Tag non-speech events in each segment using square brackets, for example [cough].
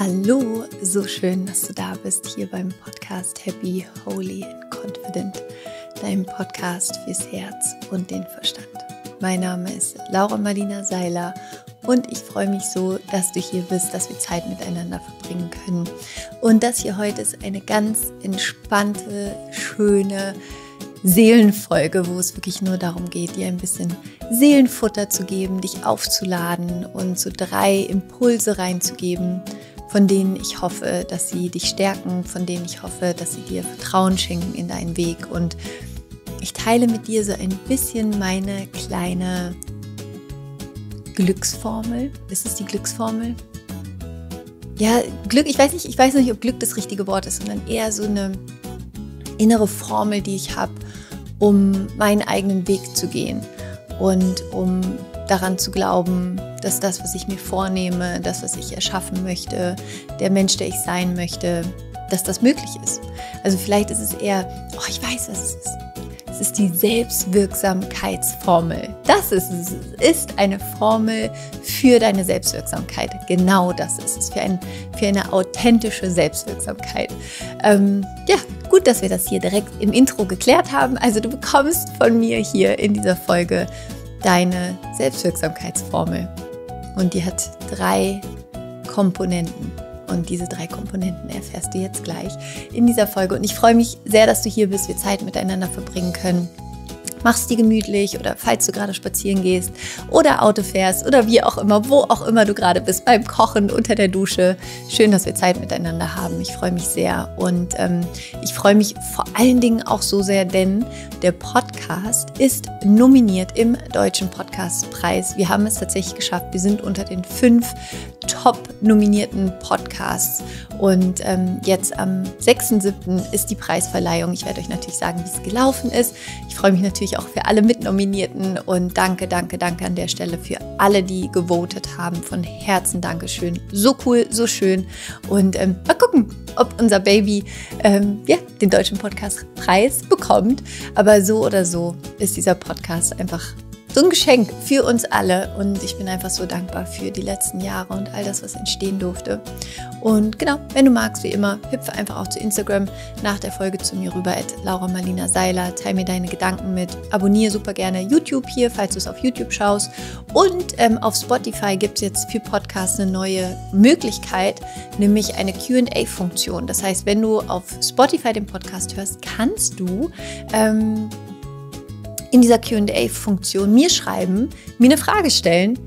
Hallo, so schön, dass du da bist hier beim Podcast Happy, Holy and Confident, deinem Podcast fürs Herz und den Verstand. Mein Name ist Laura Marlina Seiler und ich freue mich so, dass du hier bist, dass wir Zeit miteinander verbringen können. Und das hier heute ist eine ganz entspannte, schöne Seelenfolge, wo es wirklich nur darum geht, dir ein bisschen Seelenfutter zu geben, dich aufzuladen und so drei Impulse reinzugeben von denen ich hoffe, dass sie dich stärken, von denen ich hoffe, dass sie dir Vertrauen schenken in deinen Weg. Und ich teile mit dir so ein bisschen meine kleine Glücksformel. Ist es die Glücksformel? Ja, Glück, ich weiß nicht, ich weiß nicht, ob Glück das richtige Wort ist, sondern eher so eine innere Formel, die ich habe, um meinen eigenen Weg zu gehen und um daran zu glauben, dass das, was ich mir vornehme, das, was ich erschaffen möchte, der Mensch, der ich sein möchte, dass das möglich ist. Also vielleicht ist es eher, oh, ich weiß, was es ist. Es ist die Selbstwirksamkeitsformel. Das ist es. ist eine Formel für deine Selbstwirksamkeit. Genau das ist es. Für, ein, für eine authentische Selbstwirksamkeit. Ähm, ja, gut, dass wir das hier direkt im Intro geklärt haben. Also du bekommst von mir hier in dieser Folge deine Selbstwirksamkeitsformel. Und die hat drei Komponenten. Und diese drei Komponenten erfährst du jetzt gleich in dieser Folge. Und ich freue mich sehr, dass du hier bist, wir Zeit miteinander verbringen können machst dir gemütlich oder falls du gerade spazieren gehst oder Auto fährst oder wie auch immer, wo auch immer du gerade bist, beim Kochen, unter der Dusche. Schön, dass wir Zeit miteinander haben. Ich freue mich sehr und ähm, ich freue mich vor allen Dingen auch so sehr, denn der Podcast ist nominiert im Deutschen Podcastpreis. Wir haben es tatsächlich geschafft. Wir sind unter den fünf top-nominierten Podcasts. Und ähm, jetzt am 6.7. ist die Preisverleihung. Ich werde euch natürlich sagen, wie es gelaufen ist. Ich freue mich natürlich auch für alle Mitnominierten und danke, danke, danke an der Stelle für alle, die gewotet haben. Von Herzen Dankeschön. So cool, so schön. Und ähm, mal gucken, ob unser Baby ähm, ja, den Deutschen Podcastpreis bekommt. Aber so oder so ist dieser Podcast einfach so ein Geschenk für uns alle. Und ich bin einfach so dankbar für die letzten Jahre und all das, was entstehen durfte. Und genau, wenn du magst, wie immer, hüpfe einfach auch zu Instagram nach der Folge zu mir rüber, at Laura Marlina Seiler. Teil mir deine Gedanken mit. Abonniere super gerne YouTube hier, falls du es auf YouTube schaust. Und ähm, auf Spotify gibt es jetzt für Podcasts eine neue Möglichkeit, nämlich eine QA-Funktion. Das heißt, wenn du auf Spotify den Podcast hörst, kannst du ähm, in dieser QA-Funktion mir schreiben, mir eine Frage stellen,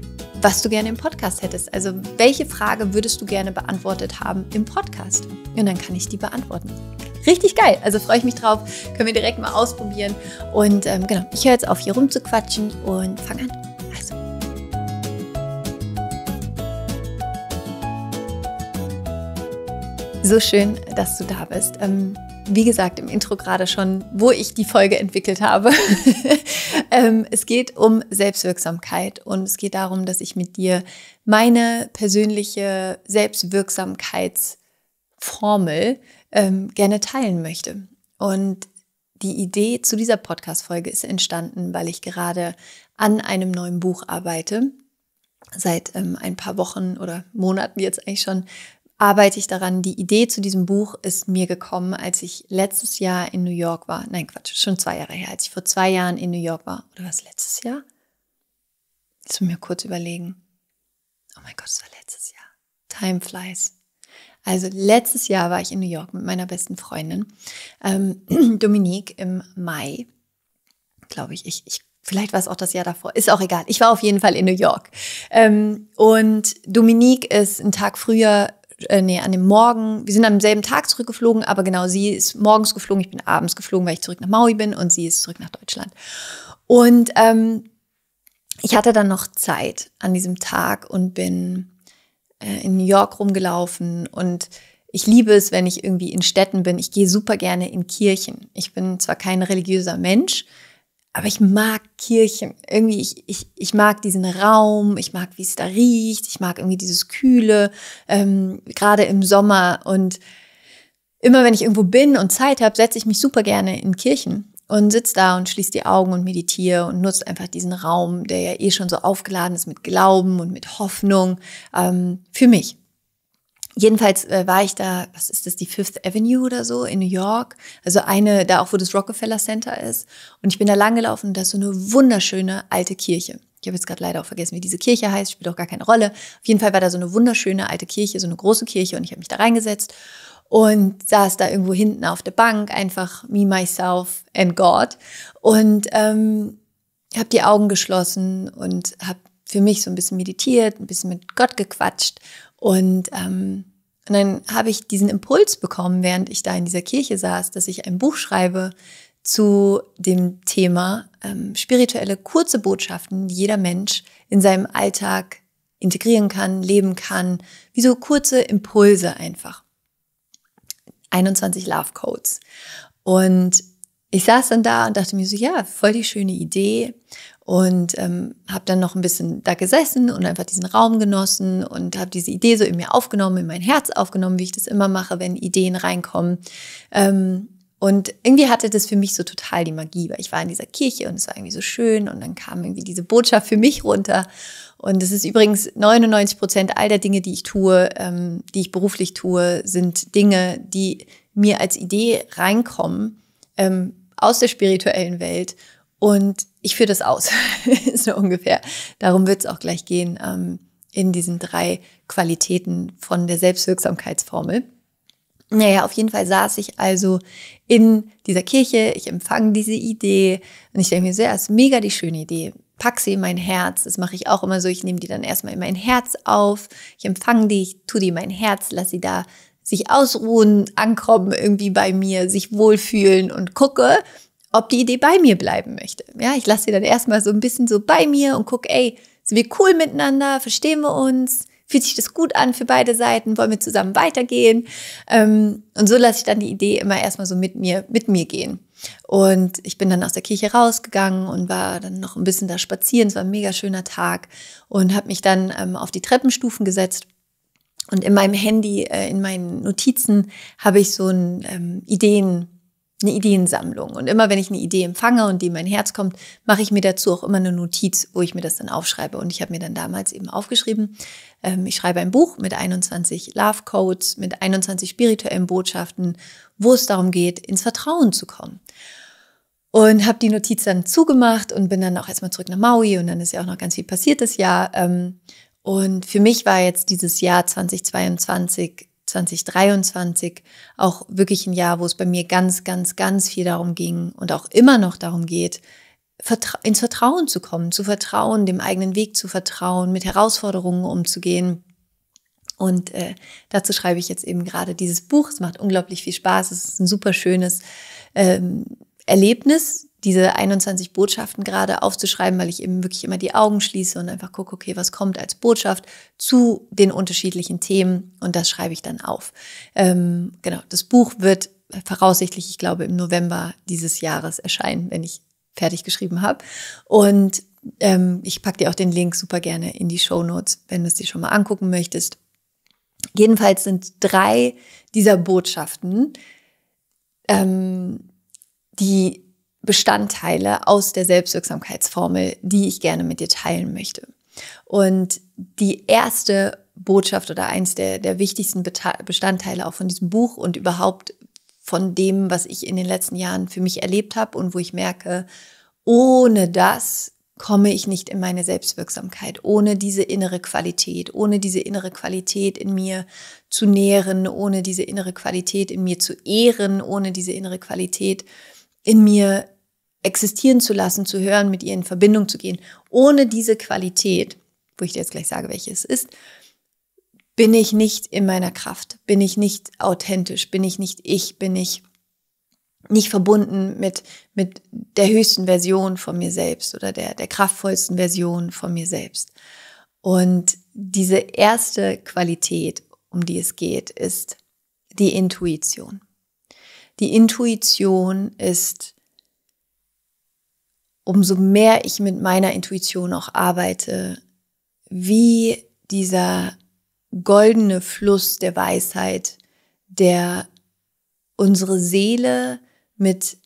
was du gerne im Podcast hättest. Also welche Frage würdest du gerne beantwortet haben im Podcast? Und dann kann ich die beantworten. Richtig geil. Also freue ich mich drauf. Können wir direkt mal ausprobieren. Und ähm, genau, ich höre jetzt auf, hier rumzuquatschen und fange an. Also. So schön, dass du da bist. Ähm, wie gesagt, im Intro gerade schon, wo ich die Folge entwickelt habe. [laughs] Ähm, es geht um Selbstwirksamkeit und es geht darum, dass ich mit dir meine persönliche Selbstwirksamkeitsformel ähm, gerne teilen möchte. Und die Idee zu dieser Podcast-Folge ist entstanden, weil ich gerade an einem neuen Buch arbeite. Seit ähm, ein paar Wochen oder Monaten jetzt eigentlich schon arbeite ich daran. Die Idee zu diesem Buch ist mir gekommen, als ich letztes Jahr in New York war. Nein, Quatsch, schon zwei Jahre her, als ich vor zwei Jahren in New York war. Oder was letztes Jahr? Lass mir kurz überlegen. Oh mein Gott, es war letztes Jahr. Time flies. Also letztes Jahr war ich in New York mit meiner besten Freundin ähm, [clears throat] Dominique im Mai, glaube ich. ich. Ich Vielleicht war es auch das Jahr davor, ist auch egal. Ich war auf jeden Fall in New York. Ähm, und Dominique ist einen Tag früher äh, nee, an dem Morgen, wir sind am selben Tag zurückgeflogen, aber genau, sie ist morgens geflogen, ich bin abends geflogen, weil ich zurück nach Maui bin und sie ist zurück nach Deutschland. Und ähm, ich hatte dann noch Zeit an diesem Tag und bin äh, in New York rumgelaufen und ich liebe es, wenn ich irgendwie in Städten bin. Ich gehe super gerne in Kirchen. Ich bin zwar kein religiöser Mensch, aber ich mag Kirchen. Irgendwie, ich, ich, ich mag diesen Raum, ich mag, wie es da riecht, ich mag irgendwie dieses Kühle, ähm, gerade im Sommer. Und immer wenn ich irgendwo bin und Zeit habe, setze ich mich super gerne in Kirchen und sitz da und schließ die Augen und meditiere und nutzt einfach diesen Raum, der ja eh schon so aufgeladen ist mit Glauben und mit Hoffnung ähm, für mich. Jedenfalls äh, war ich da, was ist das, die Fifth Avenue oder so in New York. Also eine, da auch, wo das Rockefeller Center ist. Und ich bin da langgelaufen und da ist so eine wunderschöne alte Kirche. Ich habe jetzt gerade leider auch vergessen, wie diese Kirche heißt, spielt auch gar keine Rolle. Auf jeden Fall war da so eine wunderschöne alte Kirche, so eine große Kirche und ich habe mich da reingesetzt und saß da irgendwo hinten auf der Bank, einfach me, myself and God. Und ähm, habe die Augen geschlossen und habe für mich so ein bisschen meditiert, ein bisschen mit Gott gequatscht und ähm, und dann habe ich diesen Impuls bekommen, während ich da in dieser Kirche saß, dass ich ein Buch schreibe zu dem Thema ähm, spirituelle kurze Botschaften, die jeder Mensch in seinem Alltag integrieren kann, leben kann, wie so kurze Impulse einfach. 21 Love Codes. Und ich saß dann da und dachte mir so, ja, voll die schöne Idee und ähm, habe dann noch ein bisschen da gesessen und einfach diesen Raum genossen und habe diese Idee so in mir aufgenommen, in mein Herz aufgenommen, wie ich das immer mache, wenn Ideen reinkommen. Ähm, und irgendwie hatte das für mich so total die Magie, weil ich war in dieser Kirche und es war irgendwie so schön und dann kam irgendwie diese Botschaft für mich runter. Und es ist übrigens 99 Prozent all der Dinge, die ich tue, ähm, die ich beruflich tue, sind Dinge, die mir als Idee reinkommen ähm, aus der spirituellen Welt und ich führe das aus, [laughs] so ungefähr. Darum wird es auch gleich gehen ähm, in diesen drei Qualitäten von der Selbstwirksamkeitsformel. Naja, auf jeden Fall saß ich also in dieser Kirche, ich empfange diese Idee und ich denke mir so, ja, ist mega die schöne Idee. Pack sie in mein Herz, das mache ich auch immer so, ich nehme die dann erstmal in mein Herz auf, ich empfange die, ich tue die in mein Herz, lasse sie da sich ausruhen, ankommen irgendwie bei mir, sich wohlfühlen und gucke, ob die Idee bei mir bleiben möchte. Ja, ich lasse sie dann erstmal so ein bisschen so bei mir und gucke, ey, sind wir cool miteinander, verstehen wir uns, fühlt sich das gut an für beide Seiten, wollen wir zusammen weitergehen. Ähm, und so lasse ich dann die Idee immer erstmal so mit mir, mit mir gehen. Und ich bin dann aus der Kirche rausgegangen und war dann noch ein bisschen da spazieren. Es war ein mega schöner Tag und habe mich dann ähm, auf die Treppenstufen gesetzt. Und in meinem Handy, äh, in meinen Notizen, habe ich so ein ähm, Ideen, eine Ideensammlung. Und immer wenn ich eine Idee empfange und die in mein Herz kommt, mache ich mir dazu auch immer eine Notiz, wo ich mir das dann aufschreibe. Und ich habe mir dann damals eben aufgeschrieben, ähm, ich schreibe ein Buch mit 21 Love Codes, mit 21 spirituellen Botschaften, wo es darum geht, ins Vertrauen zu kommen. Und habe die Notiz dann zugemacht und bin dann auch erstmal zurück nach Maui und dann ist ja auch noch ganz viel passiert das Jahr. Ähm, und für mich war jetzt dieses Jahr 2022 2023 auch wirklich ein Jahr, wo es bei mir ganz, ganz, ganz viel darum ging und auch immer noch darum geht, ins Vertrauen zu kommen, zu vertrauen, dem eigenen Weg zu vertrauen, mit Herausforderungen umzugehen. Und äh, dazu schreibe ich jetzt eben gerade dieses Buch. Es macht unglaublich viel Spaß. Es ist ein super schönes ähm, Erlebnis, diese 21 Botschaften gerade aufzuschreiben, weil ich eben wirklich immer die Augen schließe und einfach gucke, okay, was kommt als Botschaft zu den unterschiedlichen Themen und das schreibe ich dann auf. Ähm, genau, das Buch wird voraussichtlich, ich glaube, im November dieses Jahres erscheinen, wenn ich fertig geschrieben habe. Und ähm, ich packe dir auch den Link super gerne in die Show Notes, wenn du es dir schon mal angucken möchtest. Jedenfalls sind drei dieser Botschaften, ähm, die Bestandteile aus der Selbstwirksamkeitsformel, die ich gerne mit dir teilen möchte. Und die erste Botschaft oder eins der, der wichtigsten Bestandteile auch von diesem Buch und überhaupt von dem, was ich in den letzten Jahren für mich erlebt habe und wo ich merke, ohne das komme ich nicht in meine Selbstwirksamkeit, ohne diese innere Qualität, ohne diese innere Qualität in mir zu nähren, ohne diese innere Qualität in mir zu ehren, ohne diese innere Qualität in mir existieren zu lassen, zu hören, mit ihr in Verbindung zu gehen. Ohne diese Qualität, wo ich dir jetzt gleich sage, welche es ist, bin ich nicht in meiner Kraft, bin ich nicht authentisch, bin ich nicht ich, bin ich nicht verbunden mit, mit der höchsten Version von mir selbst oder der, der kraftvollsten Version von mir selbst. Und diese erste Qualität, um die es geht, ist die Intuition. Die Intuition ist umso mehr ich mit meiner Intuition auch arbeite, wie dieser goldene Fluss der Weisheit, der unsere Seele mit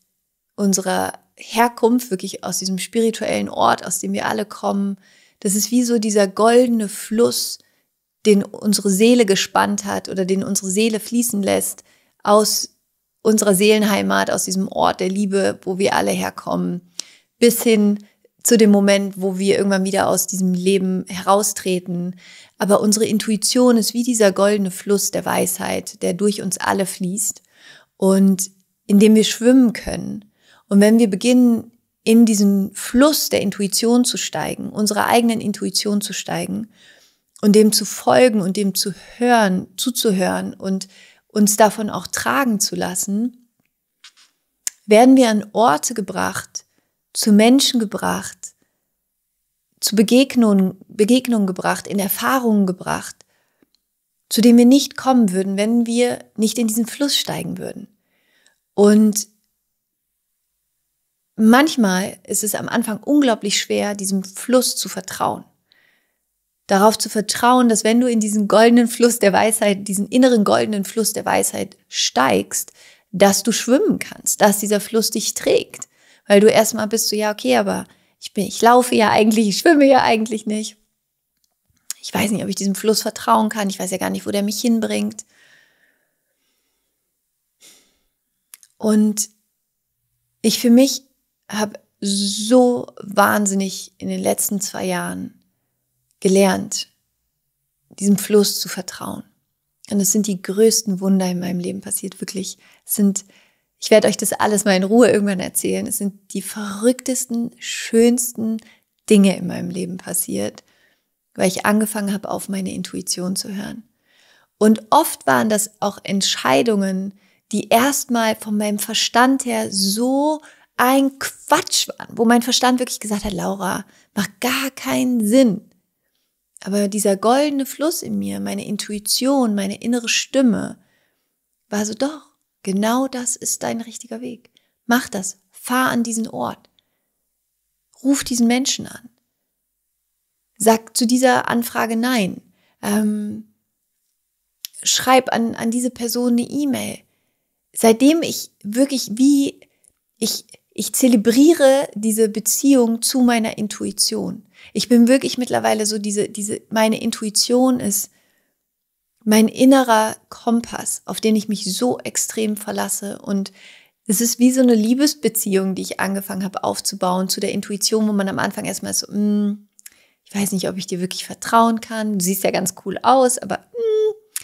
unserer Herkunft, wirklich aus diesem spirituellen Ort, aus dem wir alle kommen, das ist wie so dieser goldene Fluss, den unsere Seele gespannt hat oder den unsere Seele fließen lässt aus unserer Seelenheimat, aus diesem Ort der Liebe, wo wir alle herkommen, bis hin zu dem Moment, wo wir irgendwann wieder aus diesem Leben heraustreten. Aber unsere Intuition ist wie dieser goldene Fluss der Weisheit, der durch uns alle fließt und in dem wir schwimmen können. Und wenn wir beginnen, in diesen Fluss der Intuition zu steigen, unserer eigenen Intuition zu steigen und dem zu folgen und dem zu hören, zuzuhören und uns davon auch tragen zu lassen, werden wir an Orte gebracht, zu Menschen gebracht, zu Begegnungen, Begegnungen gebracht, in Erfahrungen gebracht, zu denen wir nicht kommen würden, wenn wir nicht in diesen Fluss steigen würden. Und manchmal ist es am Anfang unglaublich schwer, diesem Fluss zu vertrauen. Darauf zu vertrauen, dass wenn du in diesen goldenen Fluss der Weisheit, diesen inneren goldenen Fluss der Weisheit steigst, dass du schwimmen kannst, dass dieser Fluss dich trägt, weil du erstmal bist du, ja, okay, aber ich bin, ich laufe ja eigentlich, ich schwimme ja eigentlich nicht. Ich weiß nicht, ob ich diesem Fluss vertrauen kann. Ich weiß ja gar nicht, wo der mich hinbringt. Und ich für mich habe so wahnsinnig in den letzten zwei Jahren gelernt, diesem Fluss zu vertrauen. Und es sind die größten Wunder in meinem Leben passiert, wirklich. Es sind ich werde euch das alles mal in Ruhe irgendwann erzählen. Es sind die verrücktesten, schönsten Dinge in meinem Leben passiert, weil ich angefangen habe, auf meine Intuition zu hören. Und oft waren das auch Entscheidungen, die erstmal von meinem Verstand her so ein Quatsch waren, wo mein Verstand wirklich gesagt hat, Laura, macht gar keinen Sinn. Aber dieser goldene Fluss in mir, meine Intuition, meine innere Stimme, war so doch, Genau das ist dein richtiger Weg. Mach das. Fahr an diesen Ort. Ruf diesen Menschen an. Sag zu dieser Anfrage Nein. Ähm, schreib an, an diese Person eine E-Mail. Seitdem ich wirklich wie, ich, ich zelebriere diese Beziehung zu meiner Intuition. Ich bin wirklich mittlerweile so diese, diese, meine Intuition ist mein innerer Kompass, auf den ich mich so extrem verlasse. Und es ist wie so eine Liebesbeziehung, die ich angefangen habe aufzubauen zu der Intuition, wo man am Anfang erstmal so, mm, ich weiß nicht, ob ich dir wirklich vertrauen kann. Du siehst ja ganz cool aus, aber mm.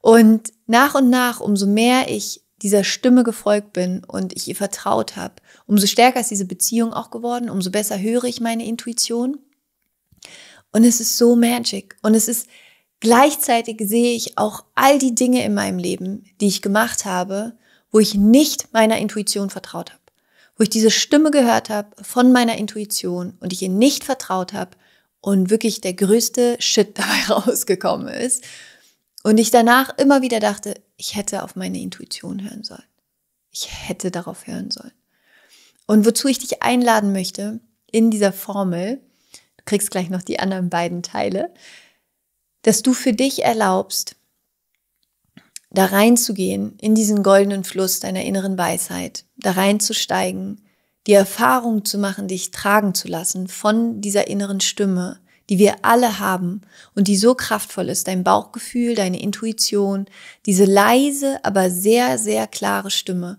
und nach und nach, umso mehr ich dieser Stimme gefolgt bin und ich ihr vertraut habe, umso stärker ist diese Beziehung auch geworden, umso besser höre ich meine Intuition. Und es ist so magic. Und es ist Gleichzeitig sehe ich auch all die Dinge in meinem Leben, die ich gemacht habe, wo ich nicht meiner Intuition vertraut habe, wo ich diese Stimme gehört habe von meiner Intuition und ich ihr nicht vertraut habe und wirklich der größte Shit [laughs] dabei rausgekommen ist. Und ich danach immer wieder dachte, ich hätte auf meine Intuition hören sollen. Ich hätte darauf hören sollen. Und wozu ich dich einladen möchte in dieser Formel, du kriegst gleich noch die anderen beiden Teile, dass du für dich erlaubst, da reinzugehen, in diesen goldenen Fluss deiner inneren Weisheit, da reinzusteigen, die Erfahrung zu machen, dich tragen zu lassen von dieser inneren Stimme, die wir alle haben und die so kraftvoll ist, dein Bauchgefühl, deine Intuition, diese leise, aber sehr, sehr klare Stimme.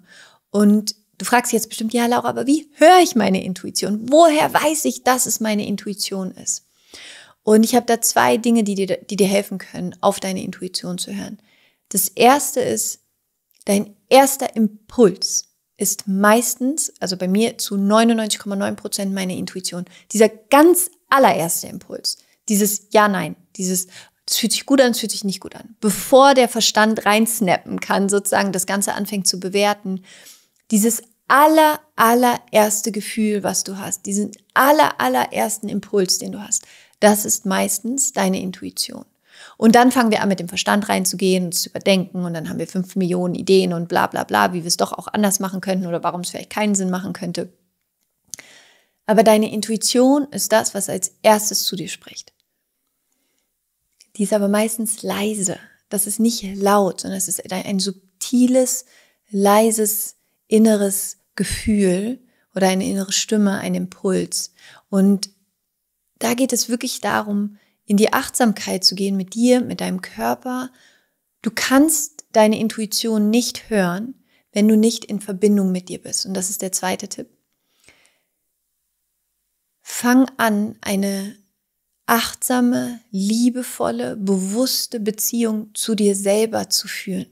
Und du fragst jetzt bestimmt, ja, Laura, aber wie höre ich meine Intuition? Woher weiß ich, dass es meine Intuition ist? Und ich habe da zwei Dinge, die dir, die dir helfen können, auf deine Intuition zu hören. Das erste ist, dein erster Impuls ist meistens, also bei mir zu 99,9 Prozent meine Intuition. Dieser ganz allererste Impuls, dieses Ja, Nein, dieses es fühlt sich gut an, es fühlt sich nicht gut an. Bevor der Verstand reinsnappen kann, sozusagen das Ganze anfängt zu bewerten, dieses aller, allererste Gefühl, was du hast, diesen aller, allerersten Impuls, den du hast, das ist meistens deine Intuition. Und dann fangen wir an, mit dem Verstand reinzugehen und zu überdenken. Und dann haben wir fünf Millionen Ideen und bla bla bla, wie wir es doch auch anders machen könnten oder warum es vielleicht keinen Sinn machen könnte. Aber deine Intuition ist das, was als erstes zu dir spricht. Die ist aber meistens leise. Das ist nicht laut, sondern es ist ein subtiles, leises, inneres Gefühl oder eine innere Stimme, ein Impuls. Und da geht es wirklich darum, in die Achtsamkeit zu gehen mit dir, mit deinem Körper. Du kannst deine Intuition nicht hören, wenn du nicht in Verbindung mit dir bist. Und das ist der zweite Tipp. Fang an, eine achtsame, liebevolle, bewusste Beziehung zu dir selber zu führen.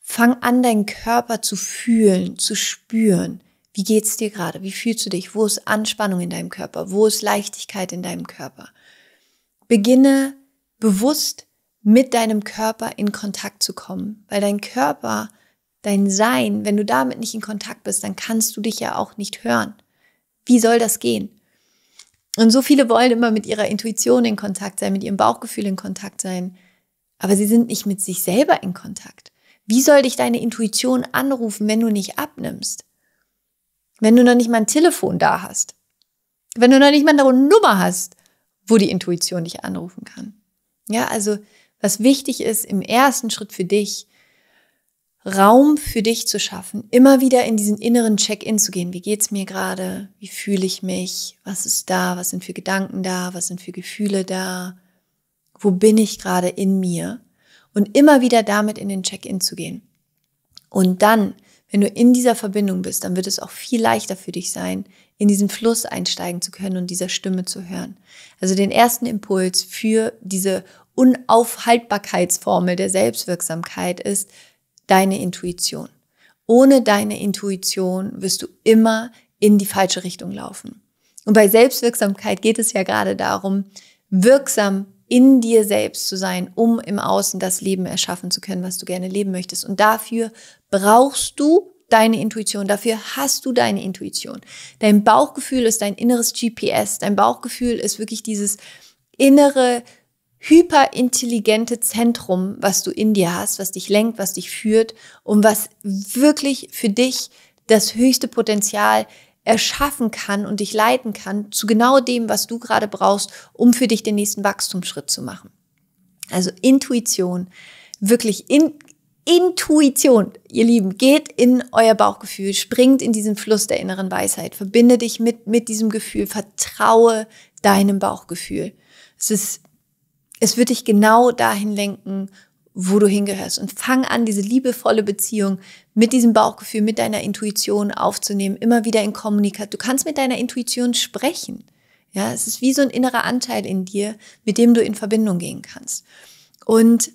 Fang an, deinen Körper zu fühlen, zu spüren. Wie geht's dir gerade? Wie fühlst du dich? Wo ist Anspannung in deinem Körper? Wo ist Leichtigkeit in deinem Körper? Beginne bewusst mit deinem Körper in Kontakt zu kommen, weil dein Körper, dein Sein, wenn du damit nicht in Kontakt bist, dann kannst du dich ja auch nicht hören. Wie soll das gehen? Und so viele wollen immer mit ihrer Intuition in Kontakt sein, mit ihrem Bauchgefühl in Kontakt sein, aber sie sind nicht mit sich selber in Kontakt. Wie soll dich deine Intuition anrufen, wenn du nicht abnimmst? Wenn du noch nicht mal ein Telefon da hast. Wenn du noch nicht mal eine Nummer hast, wo die Intuition dich anrufen kann. Ja, also was wichtig ist im ersten Schritt für dich, Raum für dich zu schaffen, immer wieder in diesen inneren Check-in zu gehen. Wie geht's mir gerade? Wie fühle ich mich? Was ist da? Was sind für Gedanken da? Was sind für Gefühle da? Wo bin ich gerade in mir? Und immer wieder damit in den Check-in zu gehen. Und dann wenn du in dieser Verbindung bist, dann wird es auch viel leichter für dich sein, in diesen Fluss einsteigen zu können und dieser Stimme zu hören. Also den ersten Impuls für diese Unaufhaltbarkeitsformel der Selbstwirksamkeit ist deine Intuition. Ohne deine Intuition wirst du immer in die falsche Richtung laufen. Und bei Selbstwirksamkeit geht es ja gerade darum, wirksam in dir selbst zu sein, um im Außen das Leben erschaffen zu können, was du gerne leben möchtest. Und dafür brauchst du deine Intuition. Dafür hast du deine Intuition. Dein Bauchgefühl ist dein inneres GPS. Dein Bauchgefühl ist wirklich dieses innere, hyperintelligente Zentrum, was du in dir hast, was dich lenkt, was dich führt und was wirklich für dich das höchste Potenzial erschaffen kann und dich leiten kann zu genau dem, was du gerade brauchst, um für dich den nächsten Wachstumsschritt zu machen. Also Intuition, wirklich in, Intuition, ihr Lieben, geht in euer Bauchgefühl, springt in diesen Fluss der inneren Weisheit, verbinde dich mit, mit diesem Gefühl, vertraue deinem Bauchgefühl. Es ist, es wird dich genau dahin lenken, wo du hingehörst. Und fang an, diese liebevolle Beziehung mit diesem Bauchgefühl, mit deiner Intuition aufzunehmen, immer wieder in Kommunikation. Du kannst mit deiner Intuition sprechen. Ja, es ist wie so ein innerer Anteil in dir, mit dem du in Verbindung gehen kannst. Und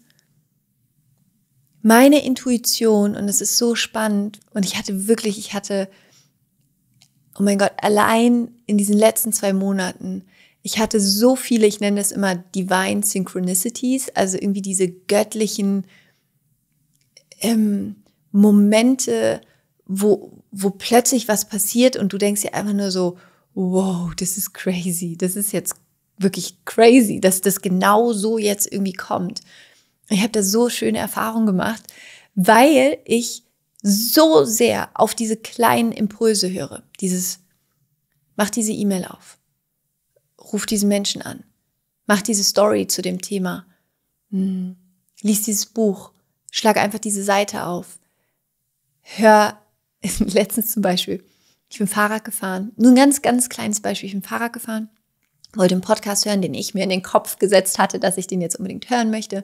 meine Intuition, und es ist so spannend, und ich hatte wirklich, ich hatte, oh mein Gott, allein in diesen letzten zwei Monaten ich hatte so viele, ich nenne das immer Divine Synchronicities, also irgendwie diese göttlichen ähm, Momente, wo, wo plötzlich was passiert und du denkst dir einfach nur so, wow, das ist crazy, das ist jetzt wirklich crazy, dass das genau so jetzt irgendwie kommt. Ich habe da so schöne Erfahrungen gemacht, weil ich so sehr auf diese kleinen Impulse höre. Dieses, mach diese E-Mail auf. Ruf diesen Menschen an. Mach diese Story zu dem Thema. Hm. Lies dieses Buch. Schlag einfach diese Seite auf. Hör, [laughs] letztens zum Beispiel, ich bin Fahrrad gefahren. Nur ein ganz, ganz kleines Beispiel. Ich bin Fahrrad gefahren, wollte einen Podcast hören, den ich mir in den Kopf gesetzt hatte, dass ich den jetzt unbedingt hören möchte.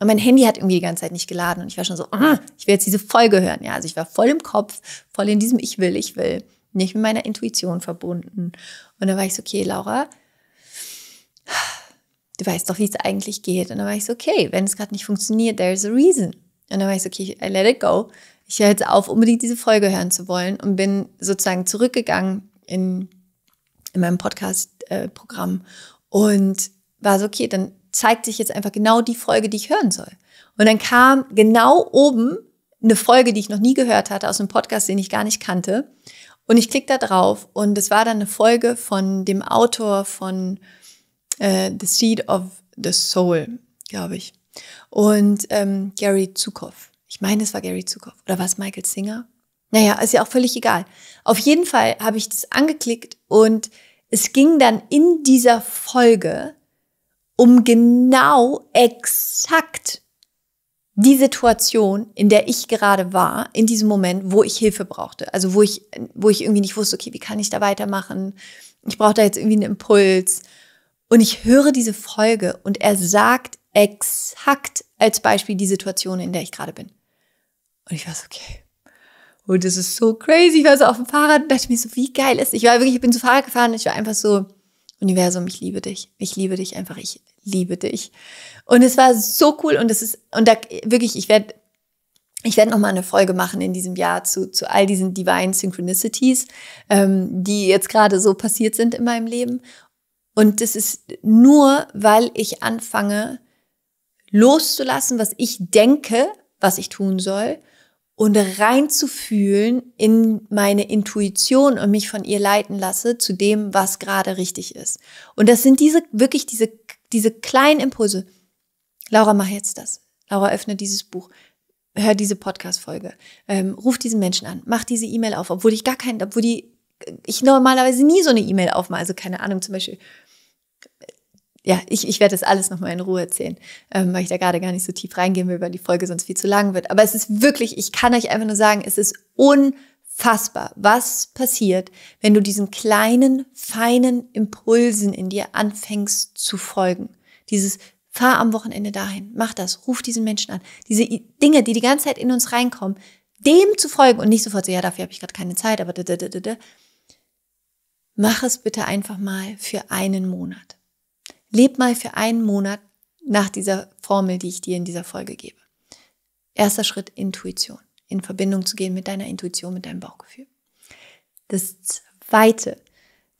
Und mein Handy hat irgendwie die ganze Zeit nicht geladen. Und ich war schon so, ah, ich will jetzt diese Folge hören. Ja, also ich war voll im Kopf, voll in diesem Ich will, ich will. Nicht mit meiner Intuition verbunden. Und dann war ich so, okay, Laura, du weißt doch, wie es eigentlich geht. Und dann war ich so, okay, wenn es gerade nicht funktioniert, there is a reason. Und dann war ich so, okay, I let it go. Ich höre jetzt auf, unbedingt diese Folge hören zu wollen und bin sozusagen zurückgegangen in, in meinem Podcast-Programm äh, und war so, okay, dann zeigt sich jetzt einfach genau die Folge, die ich hören soll. Und dann kam genau oben eine Folge, die ich noch nie gehört hatte, aus einem Podcast, den ich gar nicht kannte. Und ich klicke da drauf und es war dann eine Folge von dem Autor von äh, the Seed of the Soul, glaube ich. Und ähm, Gary Zukoff. Ich meine, es war Gary Zukoff. Oder war es Michael Singer? Naja, ist ja auch völlig egal. Auf jeden Fall habe ich das angeklickt und es ging dann in dieser Folge um genau exakt die Situation, in der ich gerade war, in diesem Moment, wo ich Hilfe brauchte. Also wo ich, wo ich irgendwie nicht wusste, okay, wie kann ich da weitermachen? Ich brauche da jetzt irgendwie einen Impuls. Und ich höre diese Folge und er sagt exakt als Beispiel die Situation, in der ich gerade bin. Und ich war so, okay. Und oh, das ist so crazy. Ich war so auf dem Fahrrad und dachte mir so, wie geil ist. Ich war wirklich, ich bin zu Fahrrad gefahren und ich war einfach so, Universum, ich liebe dich. Ich liebe dich einfach. Ich liebe dich. Und es war so cool und es ist, und da wirklich, ich werde, ich werde nochmal eine Folge machen in diesem Jahr zu, zu all diesen Divine Synchronicities, ähm, die jetzt gerade so passiert sind in meinem Leben. Und das ist nur, weil ich anfange loszulassen, was ich denke, was ich tun soll und reinzufühlen in meine Intuition und mich von ihr leiten lasse zu dem, was gerade richtig ist. Und das sind diese, wirklich diese, diese kleinen Impulse. Laura, mach jetzt das. Laura, öffne dieses Buch. Hör diese Podcast-Folge. Ähm, ruf diesen Menschen an. Mach diese E-Mail auf, obwohl ich gar keinen, obwohl die, ich normalerweise nie so eine E-Mail aufmache. Also keine Ahnung, zum Beispiel ja, ich, ich werde das alles nochmal in Ruhe erzählen, ähm, weil ich da gerade gar nicht so tief reingehen will, weil die Folge sonst viel zu lang wird. Aber es ist wirklich, ich kann euch einfach nur sagen, es ist unfassbar, was passiert, wenn du diesen kleinen, feinen Impulsen in dir anfängst zu folgen. Dieses fahr am Wochenende dahin, mach das, ruf diesen Menschen an. Diese Dinge, die die ganze Zeit in uns reinkommen, dem zu folgen und nicht sofort so, ja, dafür habe ich gerade keine Zeit, aber da, da, da, da, mach es bitte einfach mal für einen Monat. Leb mal für einen Monat nach dieser Formel, die ich dir in dieser Folge gebe. Erster Schritt Intuition. In Verbindung zu gehen mit deiner Intuition, mit deinem Bauchgefühl. Das zweite,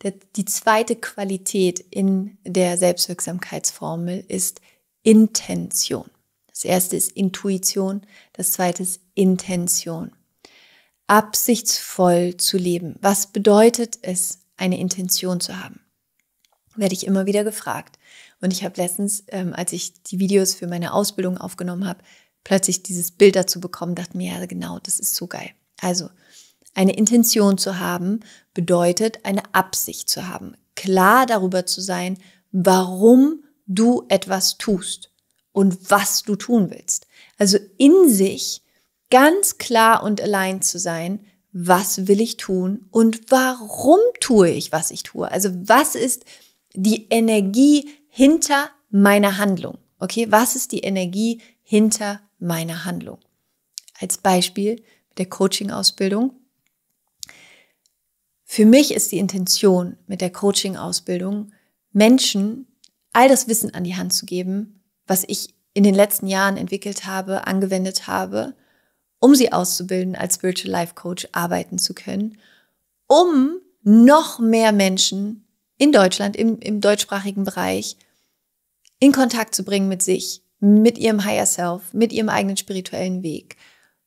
der, die zweite Qualität in der Selbstwirksamkeitsformel ist Intention. Das erste ist Intuition, das zweite ist Intention absichtsvoll zu leben. Was bedeutet es, eine Intention zu haben. Werde ich immer wieder gefragt. Und ich habe letztens, ähm, als ich die Videos für meine Ausbildung aufgenommen habe, plötzlich dieses Bild dazu bekommen, dachte mir, ja genau, das ist so geil. Also, eine Intention zu haben bedeutet, eine Absicht zu haben, klar darüber zu sein, warum du etwas tust und was du tun willst. Also in sich ganz klar und allein zu sein, was will ich tun und warum tue ich, was ich tue. Also was ist die Energie hinter meiner Handlung? Okay, was ist die Energie hinter meiner Handlung? Als Beispiel der Coaching-Ausbildung. Für mich ist die Intention mit der Coaching-Ausbildung, Menschen all das Wissen an die Hand zu geben, was ich in den letzten Jahren entwickelt habe, angewendet habe, um sie auszubilden, als Virtual Life Coach arbeiten zu können, um noch mehr Menschen in Deutschland, im, im deutschsprachigen Bereich, in Kontakt zu bringen mit sich, mit ihrem Higher Self, mit ihrem eigenen spirituellen Weg.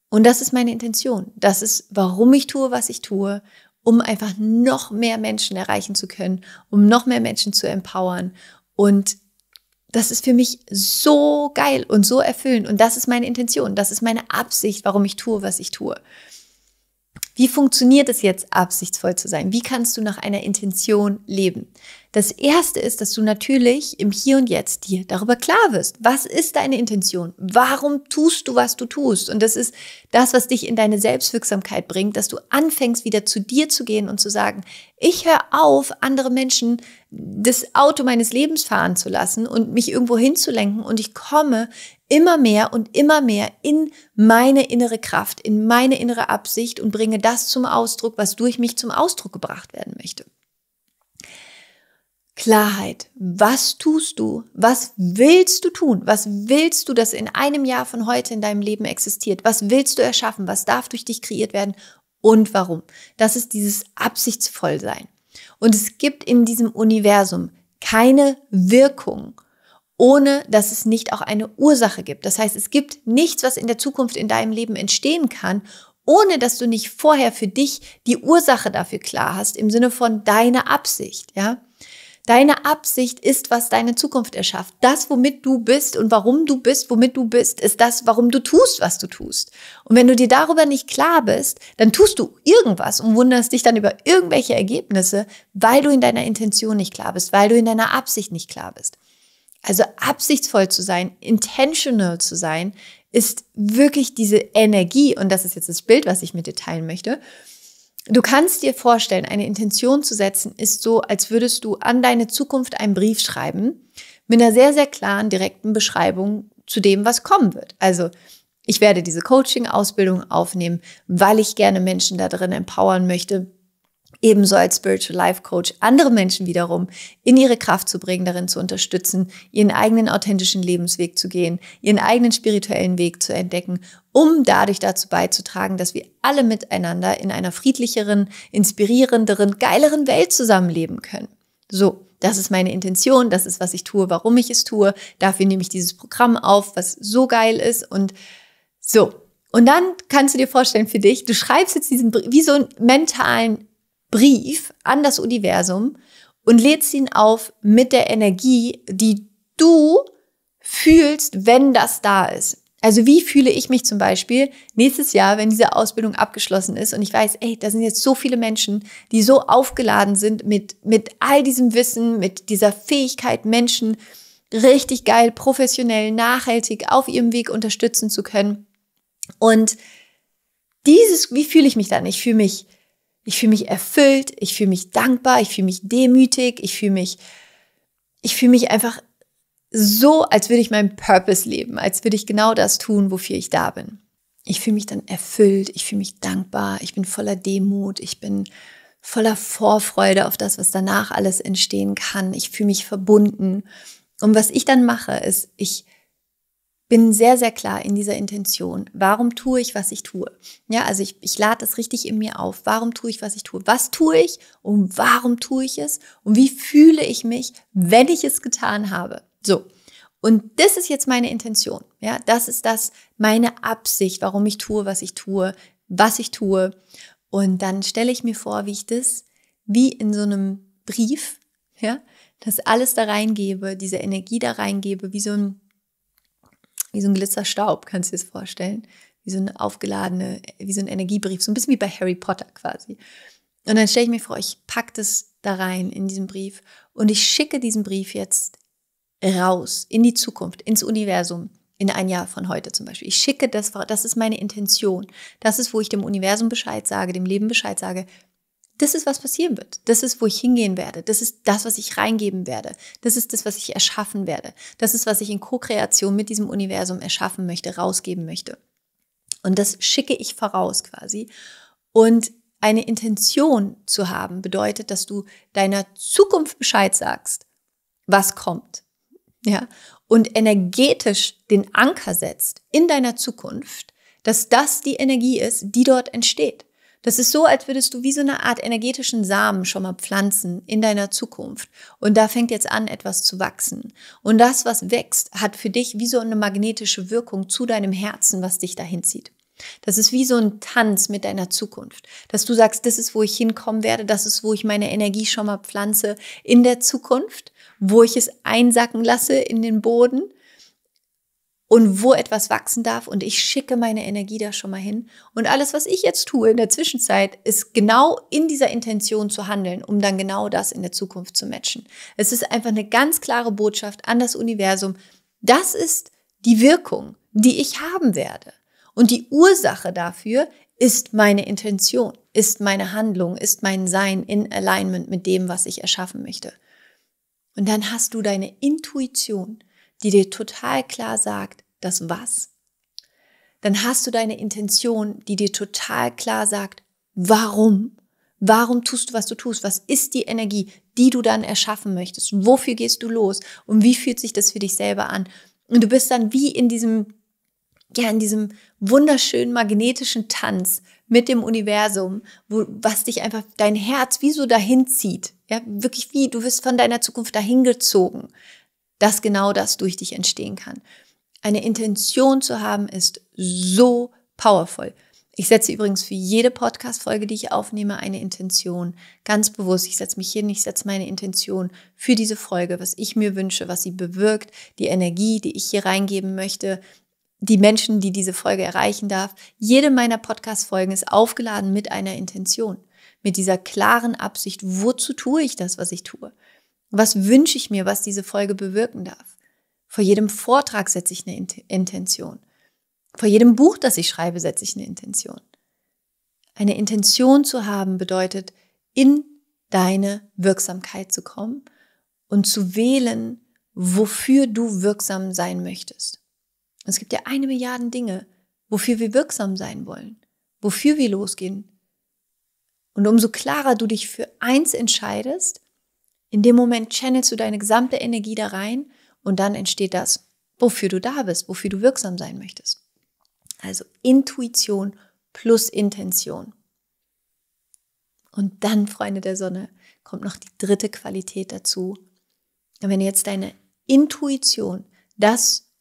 Und das ist meine Intention. Das ist, warum ich tue, was ich tue, um einfach noch mehr Menschen erreichen zu können, um noch mehr Menschen zu empowern und das ist für mich so geil und so erfüllend und das ist meine Intention, das ist meine Absicht, warum ich tue, was ich tue. Wie funktioniert es jetzt, absichtsvoll zu sein? Wie kannst du nach einer Intention leben? Das erste ist, dass du natürlich im Hier und Jetzt dir darüber klar wirst. Was ist deine Intention? Warum tust du, was du tust? Und das ist das, was dich in deine Selbstwirksamkeit bringt, dass du anfängst, wieder zu dir zu gehen und zu sagen, ich höre auf, andere Menschen das Auto meines Lebens fahren zu lassen und mich irgendwo hinzulenken und ich komme immer mehr und immer mehr in meine innere Kraft, in meine innere Absicht und bringe das zum Ausdruck, was durch mich zum Ausdruck gebracht werden möchte. Klarheit. Was tust du? Was willst du tun? Was willst du, dass in einem Jahr von heute in deinem Leben existiert? Was willst du erschaffen? Was darf durch dich kreiert werden? Und warum? Das ist dieses Absichtsvollsein. Und es gibt in diesem Universum keine Wirkung ohne dass es nicht auch eine Ursache gibt. Das heißt, es gibt nichts, was in der Zukunft in deinem Leben entstehen kann, ohne dass du nicht vorher für dich die Ursache dafür klar hast, im Sinne von deiner Absicht, ja. Deine Absicht ist, was deine Zukunft erschafft. Das, womit du bist und warum du bist, womit du bist, ist das, warum du tust, was du tust. Und wenn du dir darüber nicht klar bist, dann tust du irgendwas und wunderst dich dann über irgendwelche Ergebnisse, weil du in deiner Intention nicht klar bist, weil du in deiner Absicht nicht klar bist. Also absichtsvoll zu sein, intentional zu sein, ist wirklich diese Energie, und das ist jetzt das Bild, was ich mit dir teilen möchte. Du kannst dir vorstellen, eine Intention zu setzen, ist so, als würdest du an deine Zukunft einen Brief schreiben, mit einer sehr, sehr klaren, direkten Beschreibung zu dem, was kommen wird. Also ich werde diese Coaching-Ausbildung aufnehmen, weil ich gerne Menschen da drin empowern möchte, ebenso als Spiritual Life Coach andere Menschen wiederum in ihre Kraft zu bringen, darin zu unterstützen, ihren eigenen authentischen Lebensweg zu gehen, ihren eigenen spirituellen Weg zu entdecken, um dadurch dazu beizutragen, dass wir alle miteinander in einer friedlicheren, inspirierenderen, geileren Welt zusammenleben können. So. Das ist meine Intention, das ist, was ich tue, warum ich es tue. Dafür nehme ich dieses Programm auf, was so geil ist. Und so, und dann kannst du dir vorstellen für dich, du schreibst jetzt diesen, wie so einen mentalen Brief an das Universum und lädst ihn auf mit der Energie, die du fühlst, wenn das da ist. Also wie fühle ich mich zum Beispiel nächstes Jahr, wenn diese Ausbildung abgeschlossen ist und ich weiß, ey, da sind jetzt so viele Menschen, die so aufgeladen sind mit, mit all diesem Wissen, mit dieser Fähigkeit, Menschen richtig geil, professionell, nachhaltig auf ihrem Weg unterstützen zu können. Und dieses, wie fühle ich mich dann? Ich fühle mich ich fühle mich erfüllt, ich fühle mich dankbar, ich fühle mich demütig, ich fühle mich, ich fühle mich einfach so, als würde ich meinen Purpose leben, als würde ich genau das tun, wofür ich da bin. Ich fühle mich dann erfüllt, ich fühle mich dankbar, ich bin voller Demut, ich bin voller Vorfreude auf das, was danach alles entstehen kann. Ich fühle mich verbunden. Und was ich dann mache, ist, ich bin sehr, sehr klar in dieser Intention. Warum tue ich, was ich tue? Ja, also ich, ich lade das richtig in mir auf. Warum tue ich, was ich tue? Was tue ich und warum tue ich es? Und wie fühle ich mich, wenn ich es getan habe? So. Und das ist jetzt meine Intention. Ja, das ist das, meine Absicht, warum ich tue, was ich tue, was ich tue. Und dann stelle ich mir vor, wie ich das wie in so einem Brief, ja, das alles da reingebe, diese Energie da reingebe, wie so ein wie so ein Glitzerstaub, kannst du dir das vorstellen. Wie so ein aufgeladene, wie so ein Energiebrief, so ein bisschen wie bei Harry Potter quasi. Und dann stelle ich mir vor, ich packe das da rein in diesen Brief und ich schicke diesen Brief jetzt raus in die Zukunft, ins Universum, in ein Jahr von heute zum Beispiel. Ich schicke das, das ist meine Intention. Das ist, wo ich dem Universum Bescheid sage, dem Leben Bescheid sage, das ist, was passieren wird. Das ist, wo ich hingehen werde. Das ist das, was ich reingeben werde. Das ist das, was ich erschaffen werde. Das ist, was ich in Co-Kreation mit diesem Universum erschaffen möchte, rausgeben möchte. Und das schicke ich voraus quasi. Und eine Intention zu haben bedeutet, dass du deiner Zukunft Bescheid sagst, was kommt. Ja? Und energetisch den Anker setzt in deiner Zukunft, dass das die Energie ist, die dort entsteht. Das ist so, als würdest du wie so eine Art energetischen Samen schon mal pflanzen in deiner Zukunft. Und da fängt jetzt an, etwas zu wachsen. Und das, was wächst, hat für dich wie so eine magnetische Wirkung zu deinem Herzen, was dich dahin zieht. Das ist wie so ein Tanz mit deiner Zukunft, dass du sagst, das ist, wo ich hinkommen werde, das ist, wo ich meine Energie schon mal pflanze in der Zukunft, wo ich es einsacken lasse in den Boden und wo etwas wachsen darf und ich schicke meine Energie da schon mal hin. Und alles, was ich jetzt tue in der Zwischenzeit, ist genau in dieser Intention zu handeln, um dann genau das in der Zukunft zu matchen. Es ist einfach eine ganz klare Botschaft an das Universum. Das ist die Wirkung, die ich haben werde. Und die Ursache dafür ist meine Intention, ist meine Handlung, ist mein Sein in Alignment mit dem, was ich erschaffen möchte. Und dann hast du deine Intuition, die dir total klar sagt, das Was, dann hast du deine Intention, die dir total klar sagt, warum, warum tust du, was du tust, was ist die Energie, die du dann erschaffen möchtest, wofür gehst du los und wie fühlt sich das für dich selber an. Und du bist dann wie in diesem, ja, in diesem wunderschönen magnetischen Tanz mit dem Universum, wo, was dich einfach dein Herz wie so dahin zieht. Ja, wirklich wie, du wirst von deiner Zukunft dahin gezogen, dass genau das durch dich entstehen kann. Eine Intention zu haben ist so powerful. Ich setze übrigens für jede Podcast-Folge, die ich aufnehme, eine Intention. Ganz bewusst. Ich setze mich hin, ich setze meine Intention für diese Folge, was ich mir wünsche, was sie bewirkt, die Energie, die ich hier reingeben möchte, die Menschen, die diese Folge erreichen darf. Jede meiner Podcast-Folgen ist aufgeladen mit einer Intention. Mit dieser klaren Absicht, wozu tue ich das, was ich tue? Was wünsche ich mir, was diese Folge bewirken darf? Vor jedem Vortrag setze ich eine Intention. Vor jedem Buch, das ich schreibe, setze ich eine Intention. Eine Intention zu haben bedeutet, in deine Wirksamkeit zu kommen und zu wählen, wofür du wirksam sein möchtest. Es gibt ja eine Milliarde Dinge, wofür wir wirksam sein wollen, wofür wir losgehen. Und umso klarer du dich für eins entscheidest, in dem Moment channelst du deine gesamte Energie da rein und dann entsteht das, wofür du da bist, wofür du wirksam sein möchtest. Also Intuition plus Intention. Und dann, Freunde der Sonne, kommt noch die dritte Qualität dazu. Wenn jetzt deine Intuition, das,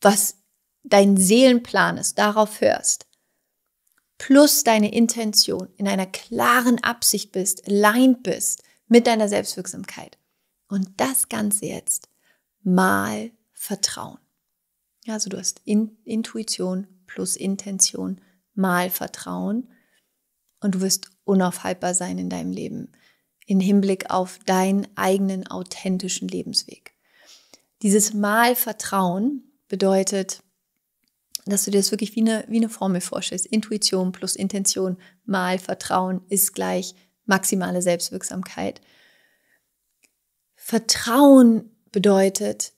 was dein Seelenplan ist, darauf hörst, plus deine Intention in einer klaren Absicht bist, aligned bist mit deiner Selbstwirksamkeit. Und das Ganze jetzt mal Vertrauen. Also du hast In Intuition plus Intention mal Vertrauen und du wirst unaufhaltbar sein in deinem Leben im Hinblick auf deinen eigenen authentischen Lebensweg. Dieses Mal Vertrauen bedeutet, dass du dir das wirklich wie eine, wie eine Formel vorstellst. Intuition plus Intention mal Vertrauen ist gleich maximale Selbstwirksamkeit. Vertrauen bedeutet,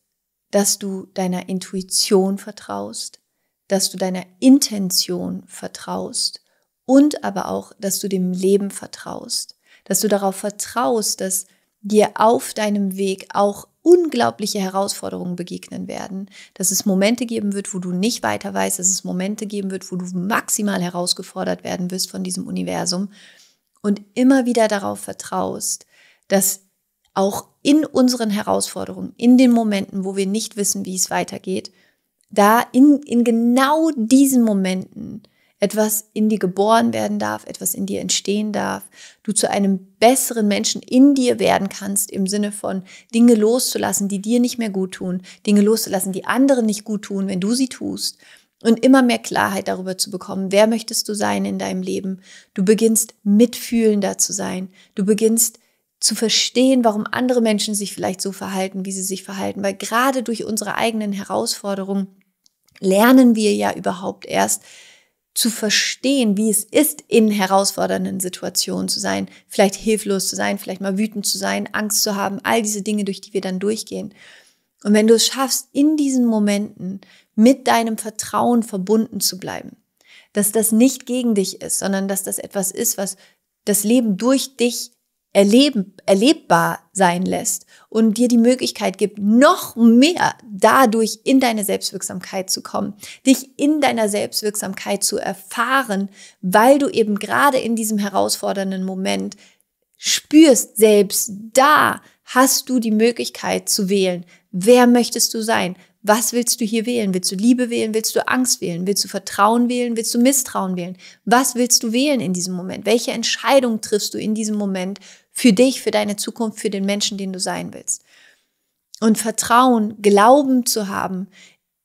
dass du deiner Intuition vertraust, dass du deiner Intention vertraust und aber auch, dass du dem Leben vertraust, dass du darauf vertraust, dass dir auf deinem Weg auch unglaubliche Herausforderungen begegnen werden, dass es Momente geben wird, wo du nicht weiter weißt, dass es Momente geben wird, wo du maximal herausgefordert werden wirst von diesem Universum und immer wieder darauf vertraust, dass auch in unseren Herausforderungen, in den Momenten, wo wir nicht wissen, wie es weitergeht, da in, in genau diesen Momenten etwas in dir geboren werden darf, etwas in dir entstehen darf, du zu einem besseren Menschen in dir werden kannst, im Sinne von Dinge loszulassen, die dir nicht mehr gut tun, Dinge loszulassen, die anderen nicht gut tun, wenn du sie tust, und immer mehr Klarheit darüber zu bekommen, wer möchtest du sein in deinem Leben. Du beginnst mitfühlender zu sein, du beginnst zu verstehen, warum andere Menschen sich vielleicht so verhalten, wie sie sich verhalten, weil gerade durch unsere eigenen Herausforderungen lernen wir ja überhaupt erst zu verstehen, wie es ist, in herausfordernden Situationen zu sein, vielleicht hilflos zu sein, vielleicht mal wütend zu sein, Angst zu haben, all diese Dinge, durch die wir dann durchgehen. Und wenn du es schaffst, in diesen Momenten mit deinem Vertrauen verbunden zu bleiben, dass das nicht gegen dich ist, sondern dass das etwas ist, was das Leben durch dich erleben, erlebbar sein lässt und dir die Möglichkeit gibt, noch mehr dadurch in deine Selbstwirksamkeit zu kommen, dich in deiner Selbstwirksamkeit zu erfahren, weil du eben gerade in diesem herausfordernden Moment spürst, selbst da hast du die Möglichkeit zu wählen, wer möchtest du sein, was willst du hier wählen? Willst du Liebe wählen? Willst du Angst wählen? Willst du Vertrauen wählen? Willst du Misstrauen wählen? Was willst du wählen in diesem Moment? Welche Entscheidung triffst du in diesem Moment für dich, für deine Zukunft, für den Menschen, den du sein willst. Und Vertrauen, Glauben zu haben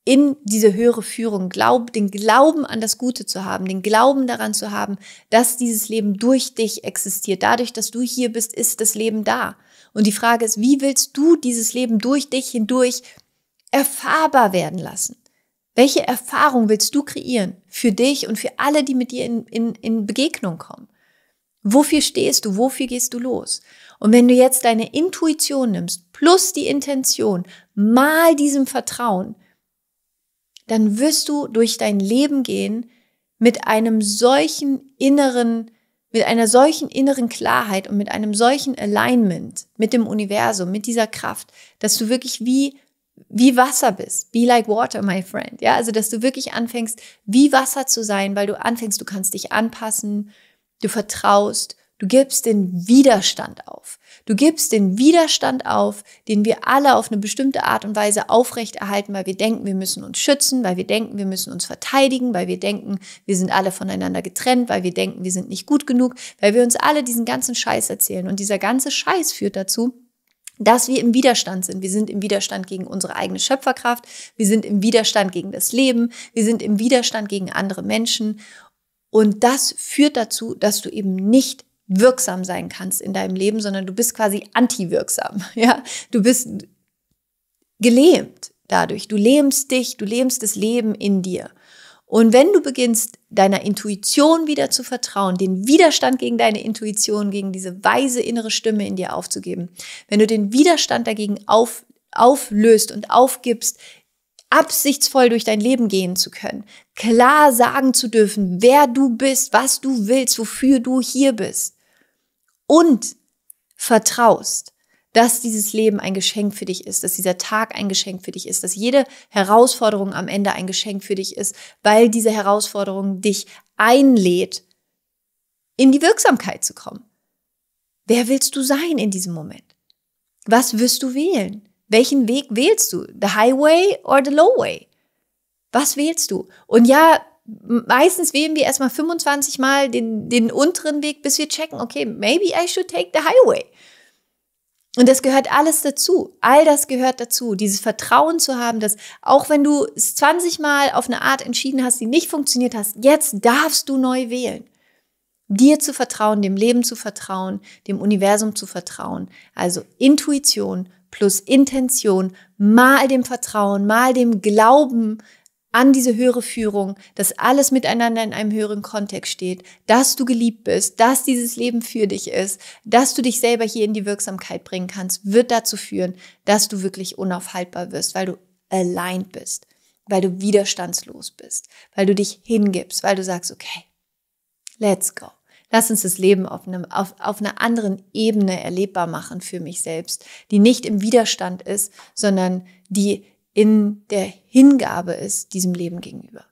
in diese höhere Führung, glaub, den Glauben an das Gute zu haben, den Glauben daran zu haben, dass dieses Leben durch dich existiert. Dadurch, dass du hier bist, ist das Leben da. Und die Frage ist, wie willst du dieses Leben durch dich hindurch erfahrbar werden lassen? Welche Erfahrung willst du kreieren für dich und für alle, die mit dir in, in, in Begegnung kommen? Wofür stehst du? Wofür gehst du los? Und wenn du jetzt deine Intuition nimmst, plus die Intention, mal diesem Vertrauen, dann wirst du durch dein Leben gehen mit einem solchen inneren, mit einer solchen inneren Klarheit und mit einem solchen Alignment mit dem Universum, mit dieser Kraft, dass du wirklich wie wie Wasser bist. Be like water, my friend. Ja, also dass du wirklich anfängst, wie Wasser zu sein, weil du anfängst, du kannst dich anpassen, du vertraust, du gibst den Widerstand auf. Du gibst den Widerstand auf, den wir alle auf eine bestimmte Art und Weise aufrechterhalten, weil wir denken, wir müssen uns schützen, weil wir denken, wir müssen uns verteidigen, weil wir denken, wir sind alle voneinander getrennt, weil wir denken, wir sind nicht gut genug, weil wir uns alle diesen ganzen Scheiß erzählen. Und dieser ganze Scheiß führt dazu, dass wir im Widerstand sind. Wir sind im Widerstand gegen unsere eigene Schöpferkraft, wir sind im Widerstand gegen das Leben, wir sind im Widerstand gegen andere Menschen und das führt dazu, dass du eben nicht wirksam sein kannst in deinem Leben, sondern du bist quasi antiwirksam. [laughs] Ja, du bist gelähmt dadurch. Du lähmst dich, du lähmst das Leben in dir. Und wenn du beginnst, deiner Intuition wieder zu vertrauen, den Widerstand gegen deine Intuition, gegen diese weise innere Stimme in dir aufzugeben, wenn du den Widerstand dagegen auf, auflöst und aufgibst, absichtsvoll durch dein Leben gehen zu können, klar sagen zu dürfen, wer du bist, was du willst, wofür du hier bist und vertraust, dass dieses Leben ein Geschenk für dich ist, dass dieser Tag ein Geschenk für dich ist, dass jede Herausforderung am Ende ein Geschenk für dich ist, weil diese Herausforderung dich einlädt, in die Wirksamkeit zu kommen. Wer willst du sein in diesem Moment? Was wirst du wählen? Welchen Weg wählst du? The Highway or the Low Way? Was wählst du? Und ja, meistens wählen wir erstmal 25 Mal den, den unteren Weg, bis wir checken, okay, maybe I should take the highway. Und das gehört alles dazu. All das gehört dazu. Dieses Vertrauen zu haben, dass auch wenn du es 20 Mal auf eine Art entschieden hast, die nicht funktioniert hast, jetzt darfst du neu wählen. Dir zu vertrauen, dem Leben zu vertrauen, dem Universum zu vertrauen. Also Intuition, plus Intention, mal dem Vertrauen, mal dem Glauben an diese höhere Führung, dass alles miteinander in einem höheren Kontext steht, dass du geliebt bist, dass dieses Leben für dich ist, dass du dich selber hier in die Wirksamkeit bringen kannst, wird dazu führen, dass du wirklich unaufhaltbar wirst, weil du aligned bist, weil du widerstandslos bist, weil du dich hingibst, weil du sagst, okay, let's go. Lass uns das Leben auf, einem, auf, auf einer anderen Ebene erlebbar machen für mich selbst, die nicht im Widerstand ist, sondern die in der Hingabe ist diesem Leben gegenüber.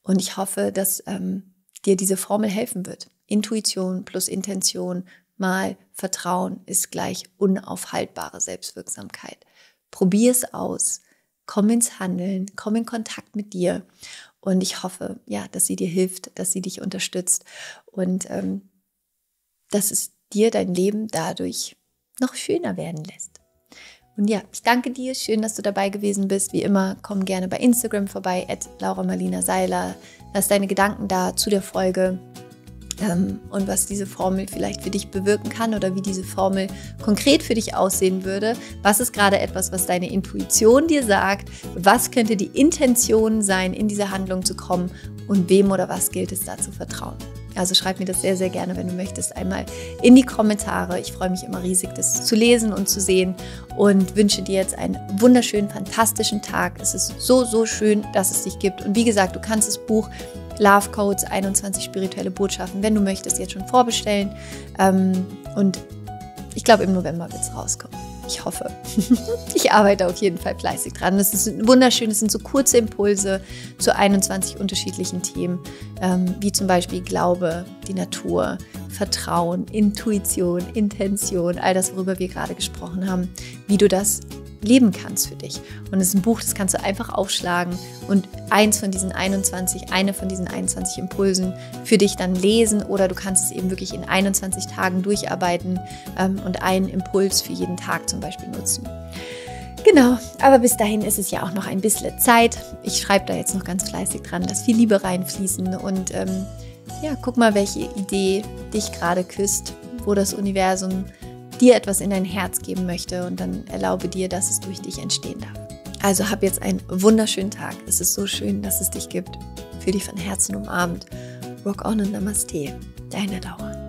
Und ich hoffe, dass ähm, dir diese Formel helfen wird. Intuition plus Intention mal Vertrauen ist gleich unaufhaltbare Selbstwirksamkeit. Probier es aus, komm ins Handeln, komm in Kontakt mit dir und ich hoffe, ja, dass sie dir hilft, dass sie dich unterstützt und ähm, dass es dir dein Leben dadurch noch schöner werden lässt. Und ja, ich danke dir. Schön, dass du dabei gewesen bist. Wie immer, komm gerne bei Instagram vorbei, at Laura Marlina Seiler. Lass deine Gedanken da zu der Folge ähm, und was diese Formel vielleicht für dich bewirken kann oder wie diese Formel konkret für dich aussehen würde. Was ist gerade etwas, was deine Intuition dir sagt? Was könnte die Intention sein, in diese Handlung zu kommen und wem oder was gilt es da zu vertrauen? Also schreib mir das sehr, sehr gerne, wenn du möchtest, einmal in die Kommentare. Ich freue mich immer riesig, das zu lesen und zu sehen und wünsche dir jetzt einen wunderschönen, fantastischen Tag. Es ist so, so schön, dass es dich gibt. Und wie gesagt, du kannst das Buch Love Codes 21 spirituelle Botschaften, wenn du möchtest, jetzt schon vorbestellen. Ähm, und ich glaube, im November wird es rauskommen. Ich hoffe. [laughs] ich arbeite auf jeden Fall fleißig dran. Das ist wunderschön, es sind so kurze Impulse zu 21 unterschiedlichen Themen, ähm, wie zum Beispiel Glaube, die Natur, Vertrauen, Intuition, Intention, all das, worüber wir gerade gesprochen haben, wie du das leben kannst für dich. Und es ist ein Buch, das kannst du einfach aufschlagen und eins von diesen 21, eine von diesen 21 Impulsen für dich dann lesen oder du kannst es eben wirklich in 21 Tagen durcharbeiten ähm, und einen Impuls für jeden Tag zum Beispiel nutzen. Genau, aber bis dahin ist es ja auch noch ein bisschen Zeit. Ich schreibe da jetzt noch ganz fleißig dran, dass viel Liebe reinfließen und ähm, ja, guck mal, welche Idee dich gerade küsst, wo das Universum dir etwas in dein Herz geben möchte und dann erlaube dir, dass es durch dich entstehen darf. Also hab jetzt einen wunderschönen Tag. Es ist so schön, dass es dich gibt. Für dich von Herzen umarmt. Rock on und Namaste. Deine Laura.